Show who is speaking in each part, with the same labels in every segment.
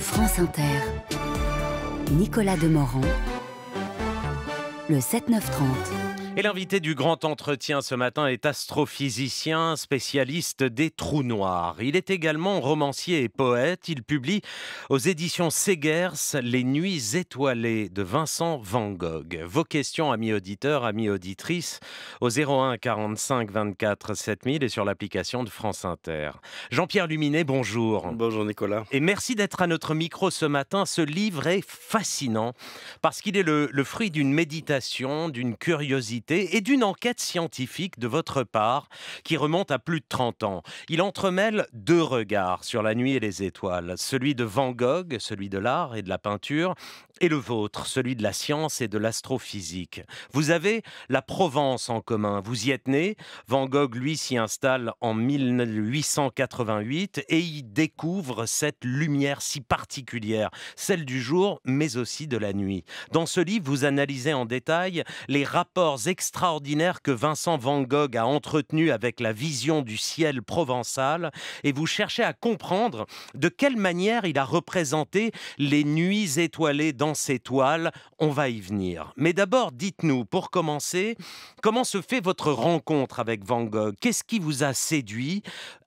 Speaker 1: France Inter. Nicolas Demorand. Le 7-9-30. Et l'invité du grand entretien ce matin est astrophysicien, spécialiste des trous noirs. Il est également romancier et poète. Il publie aux éditions Segers Les Nuits étoilées de Vincent Van Gogh. Vos questions, amis auditeurs, amis auditrices, au 01 45 24 7000 et sur l'application de France Inter. Jean-Pierre Luminet, bonjour. Bonjour Nicolas. Et merci d'être à notre micro ce matin. Ce livre est fascinant parce qu'il est le fruit d'une méditation, d'une curiosité et d'une enquête scientifique de votre part qui remonte à plus de 30 ans. Il entremêle deux regards sur la nuit et les étoiles, celui de Van Gogh, celui de l'art et de la peinture, et le vôtre, celui de la science et de l'astrophysique. Vous avez la Provence en commun, vous y êtes né, Van Gogh lui s'y installe en 1888 et y découvre cette lumière si particulière, celle du jour mais aussi de la nuit. Dans ce livre, vous analysez en détail les rapports extraordinaire que Vincent Van Gogh a entretenu avec la vision du ciel provençal et vous cherchez à comprendre de quelle manière il a représenté les nuits étoilées dans ses toiles. On va y venir. Mais d'abord, dites-nous, pour commencer, comment se fait votre rencontre avec Van Gogh Qu'est-ce qui vous a séduit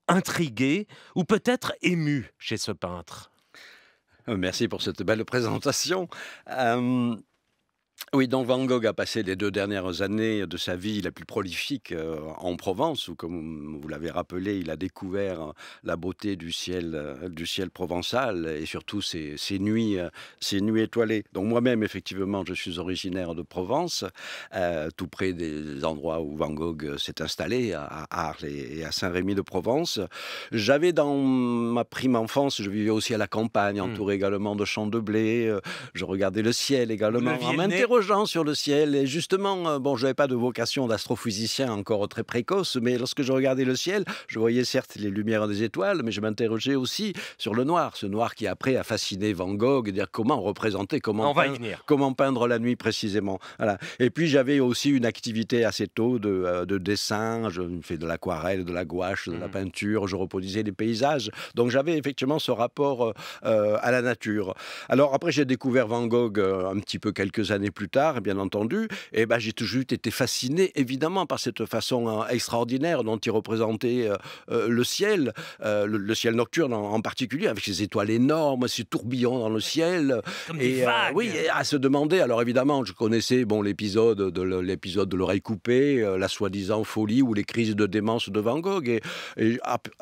Speaker 1: intrigué ou peut-être ému chez ce peintre.
Speaker 2: Euh, merci pour cette belle présentation. Euh, oui, donc Van Gogh a passé les deux dernières années de sa vie la plus prolifique euh, en Provence, où, comme vous l'avez rappelé, il a découvert euh, la beauté du ciel, euh, du ciel provençal et surtout ses, nuits, nuits étoilées. Donc moi-même, effectivement, je suis originaire de Provence, tout près des endroits où Van Gogh s'est installé, à Arles et à Saint-Rémy-de-Provence. J'avais dans ma prime enfance, je vivais aussi à la campagne, mmh. entouré également de champs de blé. Je regardais le ciel également. en sur le ciel. Et justement, euh, bon, je n'avais pas de vocation d'astrophysicien encore très précoce, mais lorsque je regardais le ciel, je voyais certes les lumières des étoiles, mais je m'interrogeais aussi sur le noir, ce noir qui après a fasciné Van Gogh, dire comment représenter, comment, peindre, comment peindre la nuit précisément. Voilà. Et puis j'avais aussi une activité assez tôt de, euh, dessin, je fais de l'aquarelle, de la gouache, de la mmh. peinture, je reproduisais des paysages. Donc j'avais effectivement ce rapport euh, à la nature. Alors après j'ai découvert Van Gogh un petit peu quelques années plus tard, bien entendu, et eh ben, j'ai toujours été fasciné, évidemment, par cette façon hein, extraordinaire dont il représentait euh, euh, le ciel, euh, le, ciel nocturne en, particulier, avec ces étoiles énormes, ces tourbillons dans le ciel. et des oui, à se demander. Alors évidemment, je connaissais bon l'épisode de l'épisode de l'oreille coupée, la soi-disant folie ou les crises de démence de Van Gogh. Et,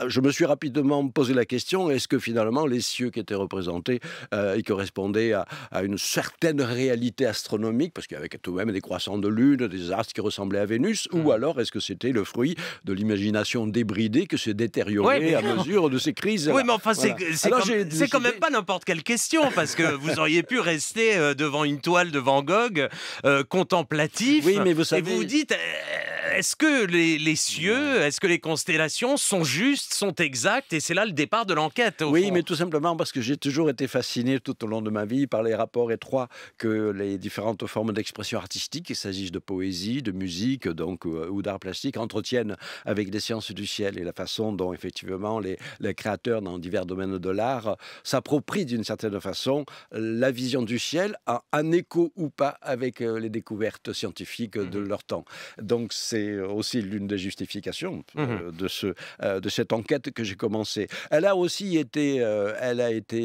Speaker 2: je me suis rapidement posé la question est-ce que finalement les cieux qui étaient représentés, ils correspondaient à une certaine réalité astronomique parce qu'il y avait tout de même des croissants de lune, des astres qui ressemblaient à Vénus, ou mm. alors est-ce que c'était le fruit de l'imagination débridée que s'est détériorée à mesure de ces crises Oui, mais enfin, c'est quand,
Speaker 1: même pas n'importe quelle question, parce que vous auriez pu rester euh, devant une toile de Van Gogh, contemplative euh, contemplatif, et vous vous dites... Euh, est-ce que les, cieux, est-ce que les constellations sont justes, sont exactes Et c'est là le départ de l'enquête. Oui, mais
Speaker 2: tout simplement parce que j'ai toujours été fasciné tout au long de ma vie par les rapports étroits que les différentes formes d'expression artistique, qu'il s'agisse de poésie, de musique donc, ou euh, d'art plastique, entretiennent avec les sciences du ciel et la façon dont effectivement les, créateurs dans divers domaines de l'art s'approprient d'une certaine façon la vision du ciel à écho ou pas avec euh, les découvertes scientifiques de mmh leur temps. Donc c'est aussi l'une des justifications euh, mmh de, ce, euh, de cette enquête que j'ai commencée. Elle a aussi été, euh, elle a été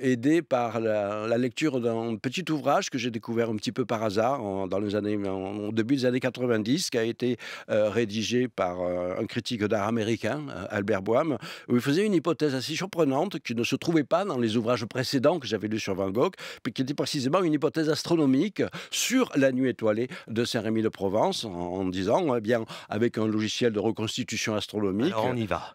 Speaker 2: aidée par la, lecture d'un petit ouvrage que j'ai découvert un petit peu par hasard dans les années, au début des années 90, qui a été rédigé par un critique d'art américain, Albert Boim, où il faisait une hypothèse assez surprenante qui ne se trouvait pas dans les ouvrages précédents que j'avais lus sur Van Gogh, puis qui était précisément une hypothèse astronomique sur la nuit étoilée de Saint-Rémy de Provence en 70 ans, eh bien, avec un logiciel de reconstitution astronomique. on y va.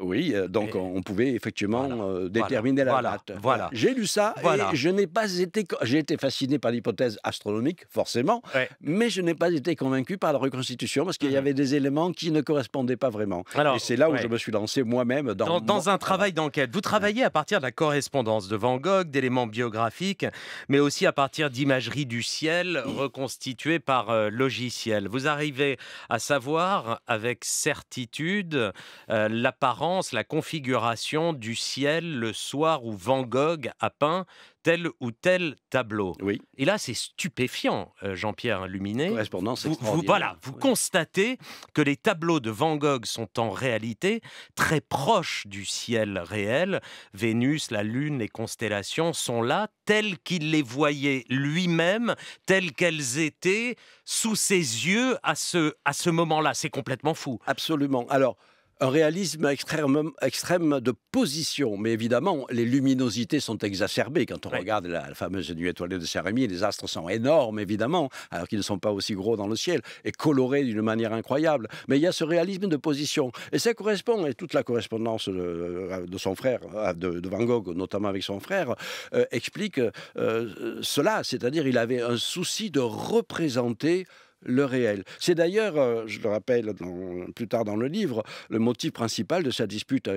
Speaker 2: Oui, euh, donc on pouvait effectivement euh, déterminer la date. Voilà. J'ai lu ça et je n'ai pas été. J'ai été fasciné par l'hypothèse astronomique, forcément, mais je n'ai pas été convaincu par la reconstitution parce qu'il y mhm. avait des éléments qui ne correspondaient pas vraiment. et c'est là où je me suis lancé moi-même dans. Dans,
Speaker 1: un travail d'enquête. Vous travaillez à partir de la correspondance de Van Gogh, d'éléments biographiques, mais aussi à partir d'imagerie du ciel reconstituées par euh, logiciel. Vous arrivez à savoir avec certitude la l'apparence, la configuration du ciel le soir où Van Gogh a peint tel ou tel tableau. Oui. Et là, c'est stupéfiant, euh, Jean-Pierre Luminé. Correspondance vous, voilà, vous constatez que les tableaux de Van Gogh sont en réalité très proches du ciel réel. Vénus, la Lune, les constellations sont là, telles qu'il les voyait lui-même, telles qu'elles étaient sous ses yeux à ce, à ce moment-là. C'est complètement fou.
Speaker 2: Absolument. Alors, un réalisme extrême, de position. Mais évidemment, les luminosités sont exacerbées. Quand on regarde la, fameuse nuit étoilée de Saint-Rémy, les astres sont énormes, évidemment, alors qu'ils ne sont pas aussi gros dans le ciel, et colorés d'une manière incroyable. Mais il y a ce réalisme de position. Et ça correspond, et toute la correspondance de, son frère, ah, de, Van Gogh, notamment avec son frère, euh, explique euh, cela. C'est-à-dire il avait un souci de représenter le réel. C'est d'ailleurs, euh, je le rappelle plus tard dans le livre, le motif principal de sa dispute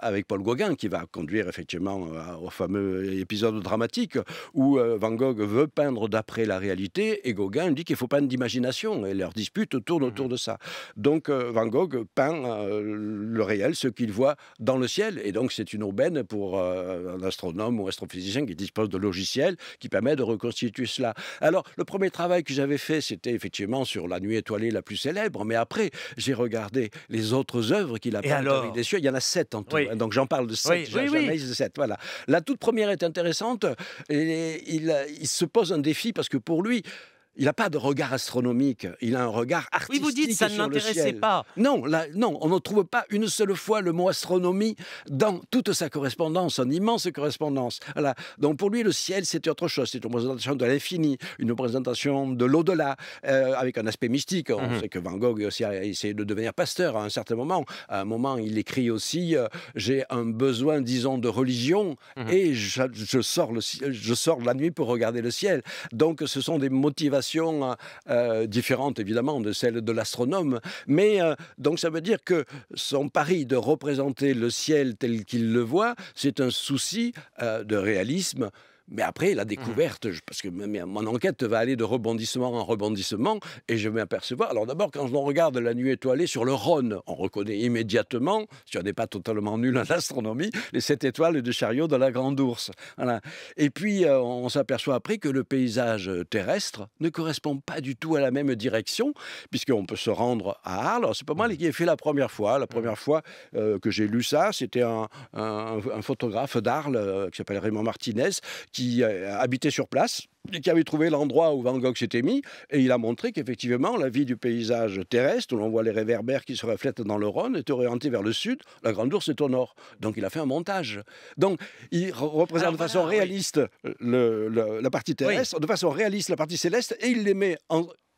Speaker 2: avec, Paul Gauguin, qui va conduire effectivement euh, au fameux épisode dramatique où euh, Van Gogh veut peindre d'après la réalité et Gauguin dit qu'il faut peindre d'imagination et leur dispute tourne autour mmh de ça. Donc Van Gogh peint le réel, ce qu'il voit dans le ciel et donc c'est une aubaine pour un astronome ou astrophysicien qui dispose de logiciels qui permettent de reconstituer cela. Alors le premier travail que j'avais fait, c'était effectivement sur La Nuit étoilée la plus célèbre, mais après, j'ai regardé les autres œuvres qu'il a peintes des Il y en a sept en tout. Hein, donc j'en parle de sept. Oui, de sept. Voilà. La toute première est intéressante. Et il se pose un défi parce que pour lui, il n'a pas de regard astronomique, il a un regard artistique. Oui, vous dites ça ne l'intéressait pas. Non, là, non, on ne trouve pas une seule fois le mot astronomie dans toute sa correspondance, son immense correspondance. Donc pour lui, le ciel, c'est autre chose. C'est une représentation de l'infini, une représentation de l'au-delà, euh, avec un aspect mystique. On mhm. sait que Van Gogh aussi a essayé de devenir pasteur à un certain moment. À un moment, il écrit aussi euh, J'ai un besoin, disons, de religion mhm. et je, sors le, je sors la nuit pour regarder le ciel. Donc ce sont des motivations euh, euh, différente évidemment de celle de l'astronome. Mais euh, donc ça veut dire que son pari de représenter le ciel tel qu'il le voit, c'est un souci de réalisme mais après, la mmh. découverte, parce que mon enquête va aller de rebondissement en rebondissement, et je vais m'apercevoir. Alors d'abord, quand on regarde la nuit étoilée sur le Rhône, on reconnaît immédiatement, si on n'est pas totalement nul en astronomie, les sept étoiles de chariot de la Grande Ourse. Voilà. Et puis, euh, on s'aperçoit après que le paysage terrestre ne correspond pas du tout à la même direction, puisqu'on peut se rendre à Arles. C'est pas moi mmh. qui ai fait la première fois. La mmh. première fois euh, que j'ai lu ça, c'était un, photographe d'Arles euh, qui s'appelle Raymond Martinez qui qui euh, habitait sur place et qui avait trouvé l'endroit où Van Gogh s'était mis, et il a montré qu'effectivement, la vie du paysage terrestre, où l'on voit les réverbères qui se reflètent dans le Rhône, est orientée vers le sud, la Grande Ourse est au nord. Donc il a fait un montage. Donc il représente de façon réaliste euh, la partie terrestre, de façon réaliste la partie céleste, et il les met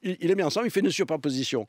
Speaker 2: il, les met ensemble, il fait une superposition.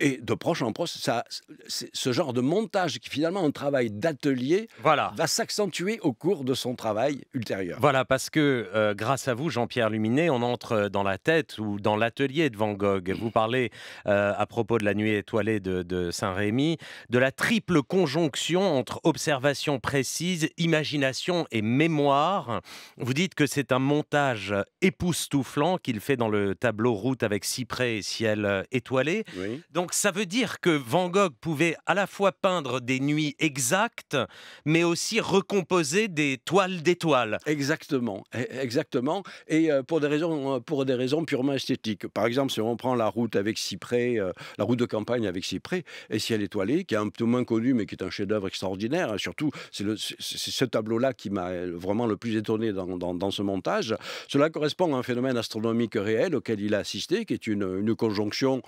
Speaker 2: Et de proche en proche, ça, ce genre de montage qui finalement un travail d'atelier voilà. va s'accentuer au cours de son travail ultérieur.
Speaker 1: Voilà, parce que euh, grâce à vous, Jean-Pierre Luminet, on entre dans la tête ou dans l'atelier de Van Gogh. Vous parlez euh, à propos de la nuit étoilée de, de Saint-Rémy, de la triple conjonction entre observation précise, imagination et mémoire. Vous dites que c'est un montage époustouflant qu'il fait dans le tableau Route avec cyprès et ciel euh, étoilé. Oui. Donc, donc ça veut dire que Van Gogh pouvait à la fois peindre des nuits exactes, mais aussi recomposer
Speaker 2: des toiles d'étoiles. Exactement, e, exactement. Et euh, pour des raisons, euh, pour des raisons purement esthétiques. Par exemple, si on prend la route avec Cyprès, euh, la route de campagne avec Cyprès, et Ciel étoilé, qui est un peu moins connu, mais qui est un chef-d'œuvre extraordinaire. Hein, surtout, c'est ce tableau-là qui m'a vraiment le plus étonné dans, ce montage. Cela correspond à un phénomène astronomique réel auquel il a assisté, qui est une, conjonction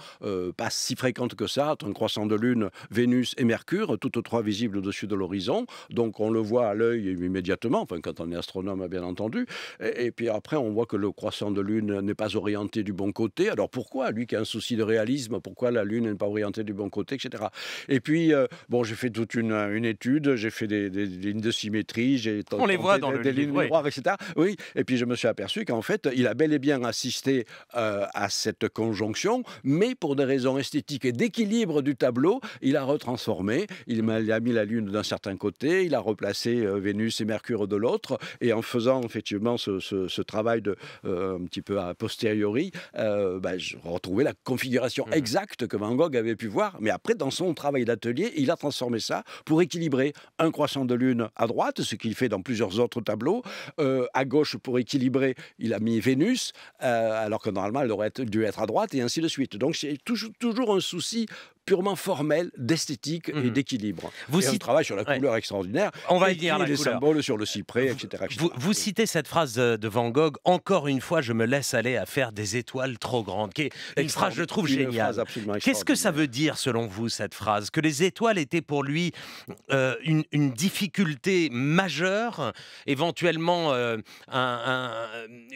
Speaker 2: pas si fréquente compte que ça, un croissant de Lune, Vénus et Mercure, toutes trois visibles au-dessus de l'horizon. Donc on le voit à l'œil immédiatement, enfin quand on est astronome bien entendu. Et, puis après on voit que le croissant de Lune n'est pas orienté du bon côté. Alors pourquoi lui qui a un souci de réalisme, pourquoi la Lune n'est pas orientée du bon côté, etc. Et puis euh, bon, j'ai fait toute une, étude, j'ai fait des, lignes de symétrie, j'ai on les voit dans des, lignes oui. etc. Oui. Et puis je me suis aperçu qu'en fait il a bel et bien assisté euh, à cette conjonction, mais pour des raisons esthétiques et d'équilibre du tableau, il a retransformé, il a mis la Lune d'un certain côté, il a replacé euh, Vénus et Mercure de l'autre, et en faisant effectivement ce, travail de, euh, un petit peu a posteriori, euh, ben, je retrouvais la configuration mmh. exacte que Van Gogh avait pu voir, mais après, dans son travail d'atelier, il a transformé ça pour équilibrer un croissant de Lune à droite, ce qu'il fait dans plusieurs autres tableaux, à gauche pour équilibrer, il a mis Vénus, alors que normalement, elle aurait dû être à droite, et ainsi de suite. Donc c'est toujours, toujours un souci purement formelle d'esthétique et mhm. d'équilibre. Vous et travaille sur la couleur extraordinaire. On va dire les symboles sur le cyprès, etc.,
Speaker 1: Vous, citez cette phrase de Van Gogh. Encore une fois, je me laisse aller à faire des étoiles trop grandes. Qui est une phrase, je trouve géniale. Qu'est-ce que ça veut dire selon vous cette phrase Que les étoiles étaient pour lui euh, une, difficulté majeure, éventuellement euh,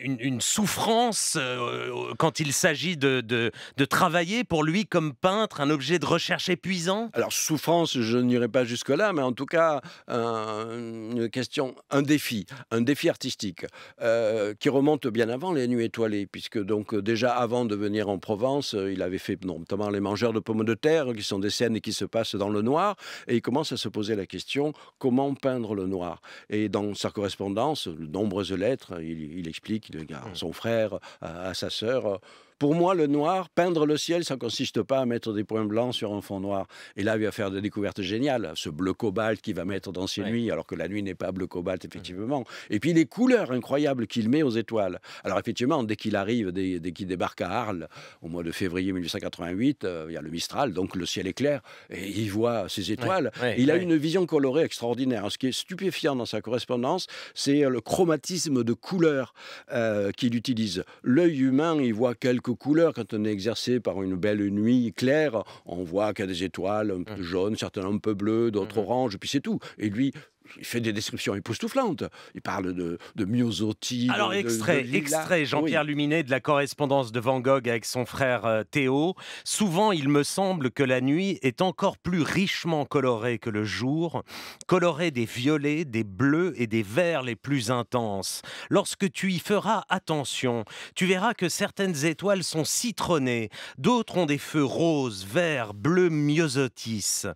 Speaker 1: une, souffrance euh, quand il s'agit de, de travailler pour lui comme peintre un objet de recherche épuisant
Speaker 2: Alors, souffrance, je n'irai pas jusque-là, mais en tout cas, une question, un défi, un défi artistique euh, qui remonte bien avant les nuits étoilées, puisque donc euh, déjà avant de venir en Provence, euh, il avait fait notamment Les Mangeurs de Pommes de Terre, qui sont des scènes qui se passent dans le noir, et il commence à se poser la question comment peindre le noir Et dans sa correspondance, de nombreuses lettres, il, explique à mmh. son frère, à, à sa sœur, pour moi, le noir, peindre le ciel, ça ne consiste pas à mettre des points blancs sur un fond noir. Et là, il va faire des découvertes géniales. Ce bleu cobalt qu'il va mettre dans ses nuits, alors que la nuit n'est pas bleu cobalt, effectivement. Et puis les couleurs incroyables qu'il met aux étoiles. Alors, effectivement, dès qu'il arrive, dès, qu'il débarque à Arles, au mois de février 1888, euh, il y a le Mistral, donc le ciel est clair, et il voit ses étoiles. il a une vision colorée extraordinaire. Ce qui est stupéfiant dans sa correspondance, c'est euh, le chromatisme de couleurs euh, qu'il utilise. L'œil humain, il voit quelques couleurs quand on est exercé par une belle nuit claire. On voit qu'il y a des étoiles, un peu mmh. jaunes, certains un peu bleus, d'autres mmh oranges, puis c'est tout. Et lui, il fait des descriptions époustouflantes. Il parle de, de Alors, extrait, extrait, ah Jean-Pierre
Speaker 1: Luminé, Luminet, de la correspondance de Van Gogh avec son frère euh, Théo. Souvent, il me semble que la nuit est encore plus richement colorée que le jour, colorée des violets, des bleus et des verts les plus intenses. Lorsque tu y feras attention, tu verras que certaines étoiles sont citronnées, d'autres ont des feux roses, verts, bleus, myosotis.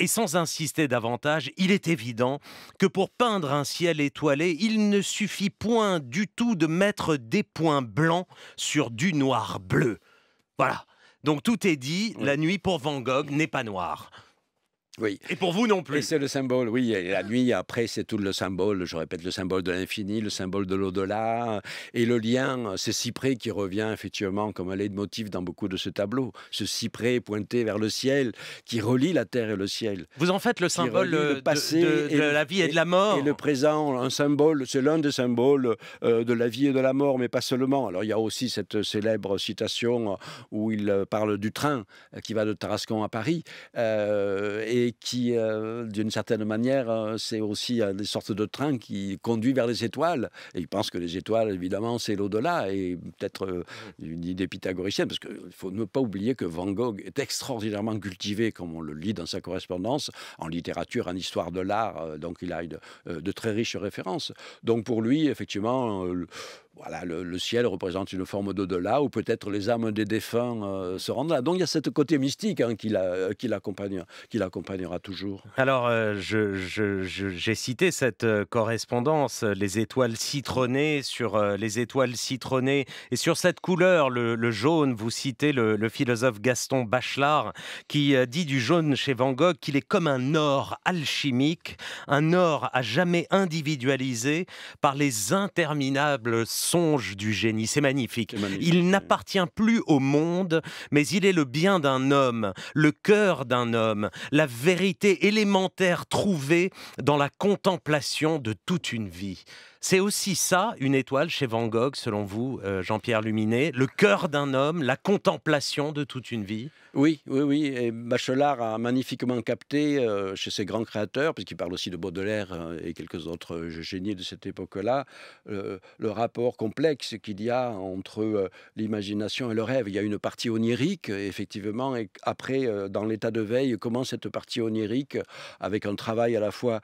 Speaker 1: Et sans insister davantage, il est évident que pour peindre un ciel étoilé, il ne suffit point du tout de mettre des points blancs sur du noir bleu. Voilà. Donc tout est dit, la nuit pour Van Gogh n'est pas noire.
Speaker 2: Et pour vous non plus. Et c'est le symbole, oui. la nuit, après, c'est tout le symbole, je répète, le symbole de l'infini, le symbole de l'au-delà. Et le lien, c'est cyprès qui revient effectivement comme un leitmotiv dans beaucoup de ce tableau. Ce cyprès pointé vers le ciel qui relie la terre et le ciel. Vous en faites le symbole passé de, la vie et de la mort. Et, le présent, un symbole, c'est l'un des symboles euh, de la vie et de la mort, mais pas seulement. Alors il y a aussi cette célèbre citation où il parle du train qui va de Tarascon à Paris. Euh, et et qui, euh, d'une certaine manière, euh, c'est aussi euh, des sortes de train qui conduit vers les étoiles. Et il pense que les étoiles, évidemment, c'est l'au-delà et peut-être une idée pythagoricienne, parce qu'il faut ne pas oublier que Van Gogh est extraordinairement cultivé, comme on le lit dans sa correspondance, en littérature, en histoire de l'art. donc il a de très riches références. Donc pour lui, effectivement, voilà, le, ciel représente une forme d'au-delà, où peut-être les âmes des défunts euh, se rendent là. Donc il y a ce côté mystique hein, euh, qui l'accompagnera toujours.
Speaker 1: Alors, euh, j'ai cité cette correspondance, les étoiles citronnées sur les étoiles citronnées et sur cette couleur, le, jaune. Vous citez le, philosophe Gaston Bachelard qui dit du jaune chez Van Gogh qu'il est comme un or alchimique, un or à jamais individualisé par les interminables songe du génie. C'est magnifique. Il n'appartient plus au monde, mais il est le bien d'un homme, le cœur d'un homme, la vérité élémentaire trouvée dans la contemplation de toute une vie. C'est aussi ça, une étoile chez Van Gogh, selon vous, euh, Jean-Pierre Luminet, le cœur d'un homme, la contemplation de toute une vie.
Speaker 2: Oui, oui, oui. Et Bachelard a magnifiquement capté euh, chez ses grands créateurs, puisqu'il parle aussi de Baudelaire euh, et quelques autres génies de cette époque-là, le rapport complexe qu'il y a entre l'imagination et le rêve. Il y a une partie onirique, effectivement, et après, dans l'état de veille, comment cette partie onirique, avec un travail à la fois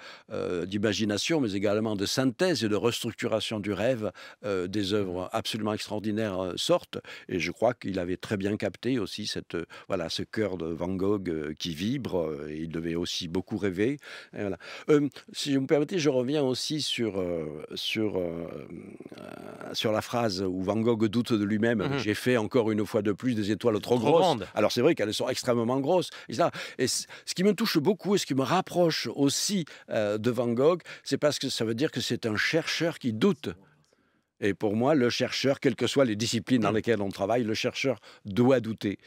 Speaker 2: d'imagination, mais également de synthèse et de restructuration du rêve, euh, des mmh œuvres absolument extraordinaires euh, sortent. Et je crois qu'il avait très bien capté aussi cette, euh, voilà, ce cœur de Van Gogh qui vibre. il devait aussi beaucoup rêver. si vous me permettez, je reviens aussi sur, sur, sur la phrase où Van Gogh doute de lui-même. Mmh J'ai fait encore une fois de plus des étoiles trop, grosses. Alors c'est vrai qu'elles sont extrêmement grosses. Et, ça, et ce qui me touche beaucoup et ce qui me rapproche aussi de Van Gogh, c'est parce que ça veut dire que c'est un cherche chercheur qui doute. Et pour moi, le chercheur, quelles que soient les disciplines dans lesquelles on travaille, le chercheur doit douter.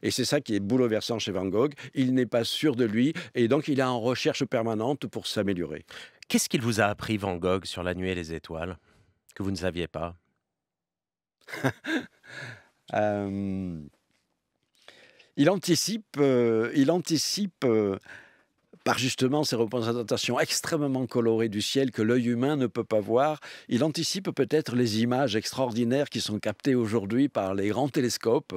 Speaker 2: Et c'est ça qui est bouleversant chez Van Gogh. Il n'est pas sûr de lui et donc il est en recherche permanente pour s'améliorer. Qu'est-ce qu'il vous a appris, Van Gogh, sur la nuit et les étoiles, que vous ne saviez pas euh, Il anticipe, euh, il anticipe euh, par justement ces représentations extrêmement colorées du ciel que l'œil humain ne peut pas voir, il anticipe peut-être les images extraordinaires qui sont captées aujourd'hui par les grands télescopes,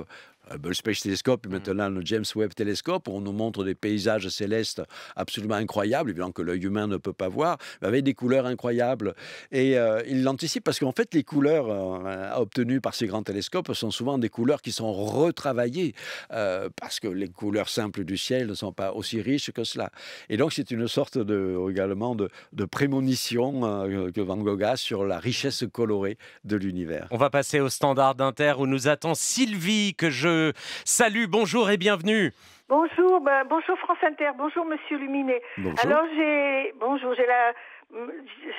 Speaker 2: Hubble euh, Space Telescope et mm. maintenant le James Webb Telescope, on nous montre des paysages célestes absolument incroyables, évidemment que l'œil humain ne peut pas voir, mais avec des couleurs incroyables. Et euh, il l'anticipe parce qu'en fait, les couleurs euh, obtenues par ces grands télescopes sont souvent des couleurs qui sont retravaillées, parce que les couleurs simples du ciel ne sont pas aussi riches que cela. Et donc, c'est une sorte de, également de, de prémonition que Van Gogh a sur la richesse colorée de l'univers.
Speaker 1: On va passer au standard d'Inter où nous attend Sylvie, que je salut, bonjour et bienvenue.
Speaker 3: Bonjour, ben, bonjour France Inter, bonjour Monsieur Luminet. Alors j'ai, bonjour, j'ai la,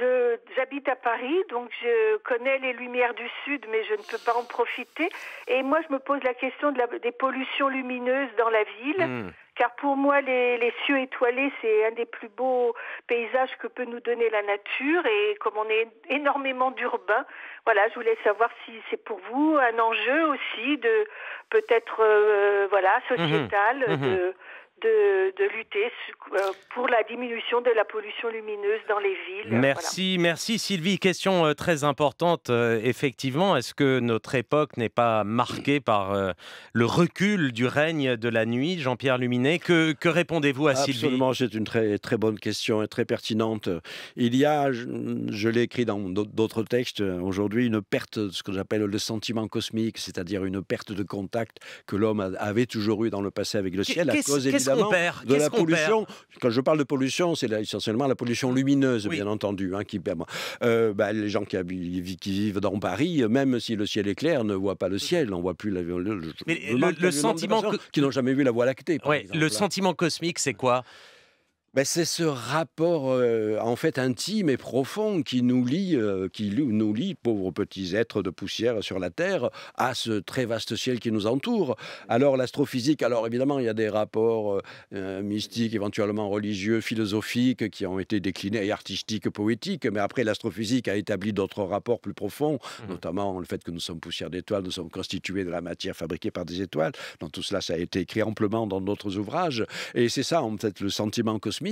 Speaker 3: je, j'habite à Paris, donc je connais les lumières du Sud, mais je ne peux pas en profiter. Et moi, je me pose la question de la, des pollutions lumineuses dans la ville. Hmm car pour moi les, les cieux étoilés c'est un des plus beaux paysages que peut nous donner la nature et comme on est énormément d'urbains, voilà, je voulais savoir si c'est pour vous un enjeu aussi de peut-être euh, voilà mhm. sociétal mhm. de de, lutter euh, pour la diminution de la pollution lumineuse dans les villes. Merci,
Speaker 1: merci Sylvie. Question euh, très importante, euh, effectivement. Est-ce que notre époque n'est pas marquée par le recul du règne de la nuit, Jean-Pierre Luminet Que, que répondez-vous à Sylvie Absolument,
Speaker 2: c'est une très, très bonne question et très pertinente. Il y a, je, l'ai écrit dans d'autres textes aujourd'hui, une perte de ce que j'appelle le sentiment cosmique, c'est-à-dire une perte de contact que l'homme avait toujours eu dans le passé avec le ciel à cause de la pollution. Quand je parle de pollution, c'est essentiellement la pollution lumineuse, bien entendu, hein, qui euh, bah, les gens qui, qui, vivent dans Paris, euh, même si le ciel est clair, ne voient pas le ciel, on voit plus la, le, le, sentiment qui n'ont jamais vu la Voie lactée. Par exemple, le hein. sentiment
Speaker 1: cosmique, c'est
Speaker 2: quoi ben, c'est ce rapport euh, en fait intime et profond qui nous lie, euh, qui nous lie, pauvres petits êtres de poussière sur la terre, à ce très vaste ciel qui nous entoure. Alors l'astrophysique, alors évidemment il y a des rapports euh, mystiques, éventuellement religieux, philosophiques qui ont été déclinés et artistiques, poétiques. Mais après l'astrophysique a établi d'autres rapports plus profonds, mmh. notamment le fait que nous sommes poussière d'étoiles, nous sommes constitués de la matière fabriquée par des étoiles. Dans tout cela, ça a été écrit amplement dans d'autres ouvrages. Et c'est ça en fait le sentiment cosmique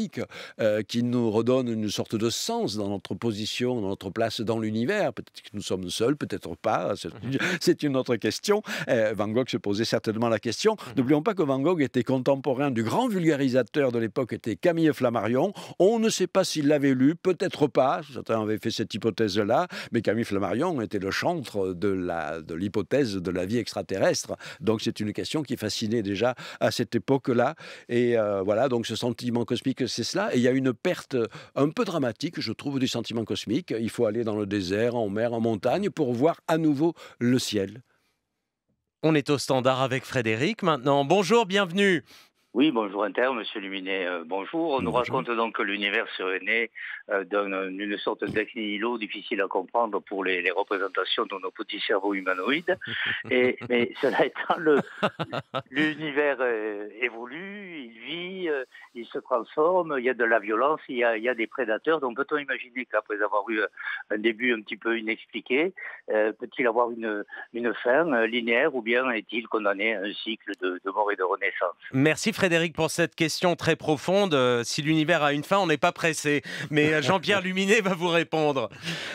Speaker 2: euh, qui nous redonne une sorte de sens dans notre position, dans notre place dans l'univers. Peut-être que nous sommes seuls, peut-être pas. Hein, mhm. C'est une autre question. Euh, Van Gogh se posait certainement la question. Mhm. N'oublions pas que Van Gogh était contemporain du grand vulgarisateur de l'époque, était Camille Flammarion. On ne sait pas s'il l'avait lu, peut-être pas. Certains avaient fait cette hypothèse-là, mais Camille Flammarion était le chantre de l'hypothèse de, de la vie extraterrestre. Donc c'est une question qui fascinait déjà à cette époque-là. Et euh, voilà, donc ce sentiment cosmique c'est cela. Et il y a une perte euh, un peu dramatique, je trouve, du sentiment cosmique. Il faut aller dans le désert, en mer, en montagne, pour voir à nouveau le ciel.
Speaker 1: On est au standard avec Frédéric maintenant. Bonjour, bienvenue. Oui, bonjour
Speaker 3: Inter, Monsieur Luminet, euh, bonjour. On nous raconte donc que l'univers serait né euh, donne d'une sorte d'ex difficile à comprendre pour les, représentations de nos petits cerveaux humanoïdes.
Speaker 1: Et, mais cela étant,
Speaker 3: l'univers euh, évolue, il vit, il se transforme, il y a de la violence, il y a, des prédateurs. Donc peut-on imaginer qu'après avoir eu un début un petit peu inexpliqué, peut-il avoir une, une fin linéaire ou bien est-il condamné à un cycle de, de mort et de renaissance
Speaker 1: Merci Frédéric pour cette question très profonde. Euh, si l'univers a une fin, on n'est pas pressé. Mais euh, Jean-Pierre Luminet va vous répondre.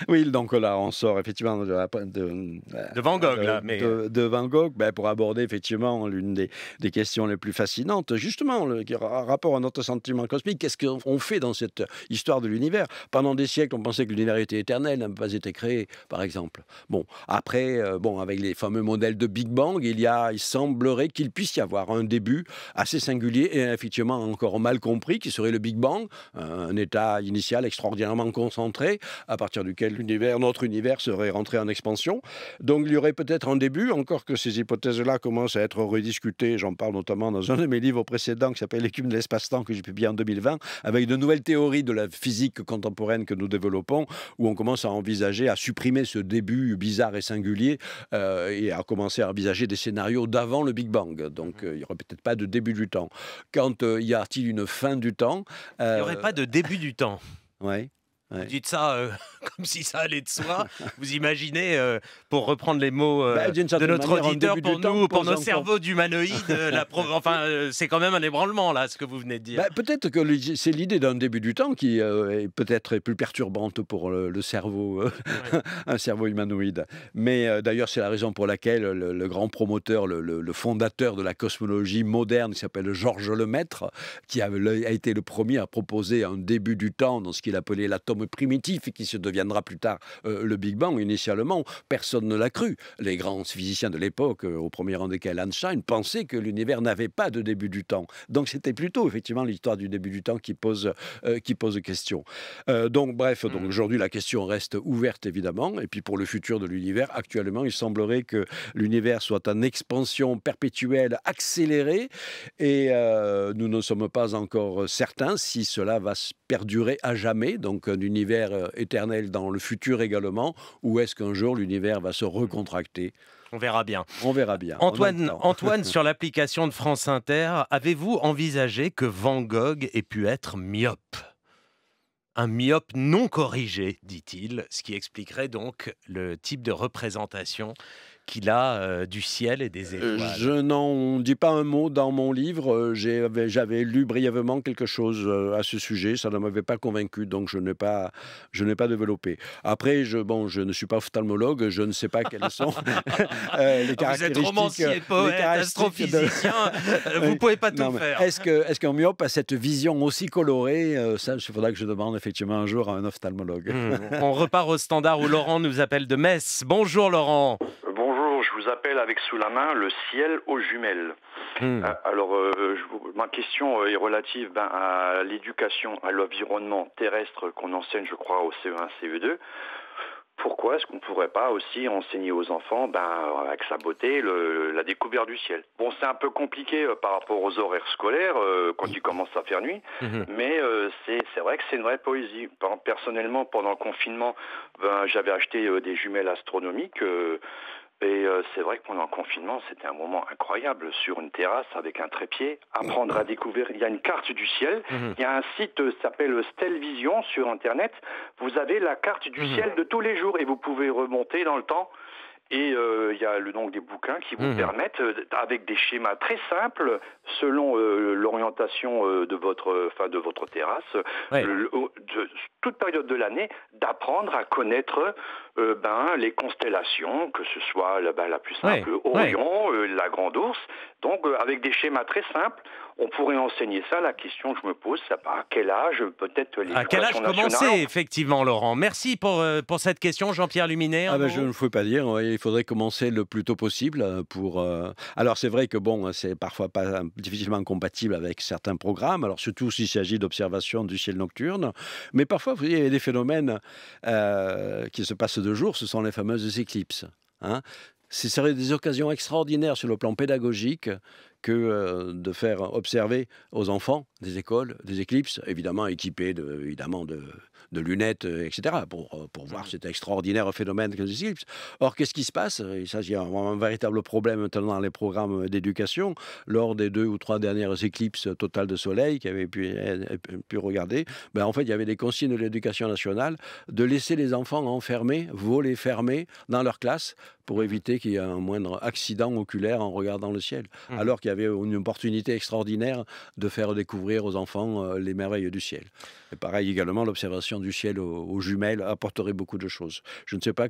Speaker 2: Oui, donc là, on sort effectivement de, euh, de, Van Gogh. là, mais... de, Van Gogh ben, pour aborder effectivement l'une des, questions les plus fascinantes, justement, le, rapport à notre sentiment cosmique. Qu'est-ce qu'on fait dans cette histoire de l'univers Pendant des siècles, on pensait que l'univers était éternel, n'a pas été créé, par exemple. Bon, après, bon, avec les fameux modèles de Big Bang, il, y a, il semblerait qu'il puisse y avoir un début assez singulier singulier et effectivement encore mal compris, qui serait le Big Bang, un état initial extraordinairement concentré, à partir duquel l'univers, notre univers serait rentré en expansion. Donc il y aurait peut-être un début, encore que ces hypothèses-là commencent à être rediscutées, j'en parle notamment dans un de mes livres précédents qui s'appelle L'écume de l'espace-temps, que j'ai publié en 2020, avec de nouvelles théories de la physique contemporaine que nous développons, où on commence à envisager, à supprimer ce début bizarre et singulier, euh, et à commencer à envisager des scénarios d'avant le Big Bang. Donc euh, il n'y aurait peut-être pas de début du temps. Quand euh, y a-t-il une fin du temps Il n'y aurait euh,
Speaker 1: pas de début du temps. Ouais. Vous dites ça euh, comme si ça allait de soi. Vous imaginez, euh, pour reprendre les mots euh, bah, de notre auditeur, pour nous, pour, nos cerveaux d'humanoïdes, enfin, c'est quand même un ébranlement, là, ce que vous venez de dire. Bah,
Speaker 2: peut-être que c'est l'idée d'un début du temps qui est peut-être plus perturbante pour le, cerveau, un cerveau humanoïde. Mais d'ailleurs, c'est la raison pour laquelle le, grand promoteur, le, fondateur de la cosmologie moderne, qui s'appelle Georges Lemaître, qui a, a été le premier à proposer un début du temps dans ce qu'il appelait l'atome primitif et qui se deviendra plus tard euh, le Big Bang. Initialement, personne ne l'a cru. Les grands physiciens de l'époque, euh, au premier rang desquels Einstein, pensaient que l'univers n'avait pas de début du temps. Donc c'était plutôt effectivement l'histoire du début du temps qui pose, euh, qui pose question. donc bref, donc mm. aujourd'hui la question reste ouverte évidemment. Et puis pour le futur de l'univers, actuellement, il semblerait que l'univers soit en expansion perpétuelle, accélérée. Et nous ne sommes pas encore certains si cela va perdurer à jamais. Donc un univers euh, éternel dans le futur également, ou est-ce qu'un jour l'univers va se recontracter on verra bien. On verra bien. Antoine, Antoine sur
Speaker 1: l'application de France Inter, avez-vous envisagé que Van Gogh ait pu être myope un myope non corrigé, dit-il, ce qui expliquerait donc le type de représentation qu'il a euh, du ciel et des euh, étoiles. je
Speaker 2: n'en dis pas un mot dans mon livre. Euh, j'avais lu brièvement quelque chose à ce sujet. Ça ne m'avait pas convaincu, donc je n'ai pas, pas développé. Après, je, bon, je ne suis pas ophtalmologue. Je ne sais pas quelles sont les caractéristiques. Vous êtes romancier, poète, astrophysicien.
Speaker 1: vous ne pouvez pas tout faire.
Speaker 2: Est-ce que, est-ce qu'un myope a cette vision aussi colorée Ça, il faudra que je demande effectivement un jour à un ophtalmologue. Hmm, on repart
Speaker 1: au standard où Laurent nous appelle de Metz. Bonjour Laurent
Speaker 3: appelle avec sous la main le ciel aux jumelles. Hmm. Euh, alors, euh, ma question euh, est relative ben, à l'éducation, à l'environnement terrestre qu'on enseigne, je crois, au CE1, CE2 pourquoi est-ce qu'on ne pourrait pas aussi enseigner aux enfants, ben, avec sa beauté, la découverte du ciel Bon, c'est un peu compliqué par rapport aux horaires scolaires quand il commence à faire nuit, hmm. Hmm. mais c'est vrai que c'est une vraie poésie. Personnellement, pendant le confinement, ben, j'avais acheté des jumelles astronomiques et euh, c'est vrai que pendant le confinement, c'était un moment incroyable sur une terrasse avec un trépied, apprendre à découvrir. Il y a une carte du ciel. Mhm. Il y a un site qui euh, s'appelle euh, Stellvision sur Internet. Vous avez la carte du mhm. ciel de tous les jours et vous pouvez remonter dans le temps. Et il y a le donc des bouquins qui vous mhm. permettent, avec des schémas très simples, selon l'orientation de votre, enfin de votre terrasse, de, toute période de l'année, d'apprendre à connaître ben, les constellations, que ce soit la plus simple Orion, euh, la Grande Ourse. Donc, euh, avec des schémas très simples, on pourrait enseigner ça. La question que je me pose, c'est à quel âge peut-être les À quel âge commencer,
Speaker 1: effectivement, Laurent Merci pour, euh, pour cette question, Jean-Pierre Luminaire. Ah ben, je
Speaker 2: ne peux pas dire. Il faudrait commencer le plus tôt possible. pour. Alors, c'est vrai que bon, hein, c'est parfois pas difficilement compatible avec certains programmes. Alors, surtout s'il s'agit d'observation du ciel nocturne. Mais parfois, vous voyez, il y a des phénomènes qui se passent de ce sont les fameuses éclipses. Hein. Ce seraient des occasions extraordinaires sur le plan pédagogique que de faire observer aux enfants des écoles, des éclipses, évidemment équipés de, évidemment de, lunettes, etc., pour, pour voir mmh. cet extraordinaire phénomène que les éclipses. Or, qu'est-ce qui se passe Il s'agit un, véritable problème maintenant dans les programmes d'éducation. Lors des deux ou trois dernières éclipses totales de soleil qu'ils avaient pu euh, regarder, ben, en fait, il y avait des consignes de l'éducation nationale de laisser les enfants enfermés, volés fermés, dans leur classe, pour mmh. éviter qu'il y ait un moindre accident oculaire en regardant le ciel. Mmh. Alors qu'il y avait une opportunité extraordinaire de faire découvrir aux enfants euh, les merveilles du ciel. Et pareil également, l'observation du ciel aux, jumelles apporterait beaucoup de choses. Je ne sais pas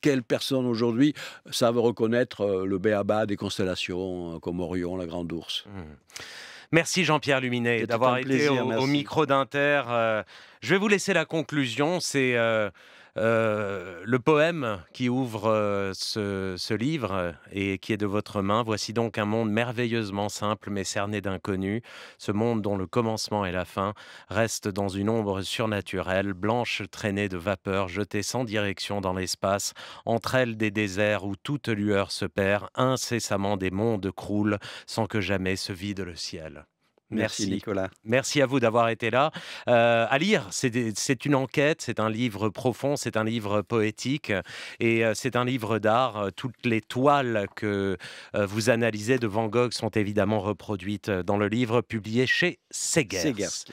Speaker 2: quelles personnes aujourd'hui savent reconnaître euh, le béaba des constellations euh, comme Orion, la Grande Ourse. Mmh.
Speaker 1: Merci Jean-Pierre Luminet d'avoir été au, micro d'Inter. je vais vous laisser la conclusion. C'est euh, le poème qui ouvre euh, ce, ce, livre euh, et qui est de votre main, voici donc un monde merveilleusement simple mais cerné d'inconnus, ce monde dont le commencement et la fin restent dans une ombre surnaturelle, blanche traînée de vapeur jetée sans direction dans l'espace, entre elles des déserts où toute lueur se perd, incessamment des mondes croulent sans que jamais se vide le ciel. Merci, Nicolas. Merci à vous d'avoir été là. Euh, à lire, c'est une enquête, c'est un livre profond, c'est un livre poétique et euh, c'est un livre d'art. Euh, toutes les toiles que vous analysez de Van Gogh sont évidemment reproduites dans le livre publié chez Segers. Segers.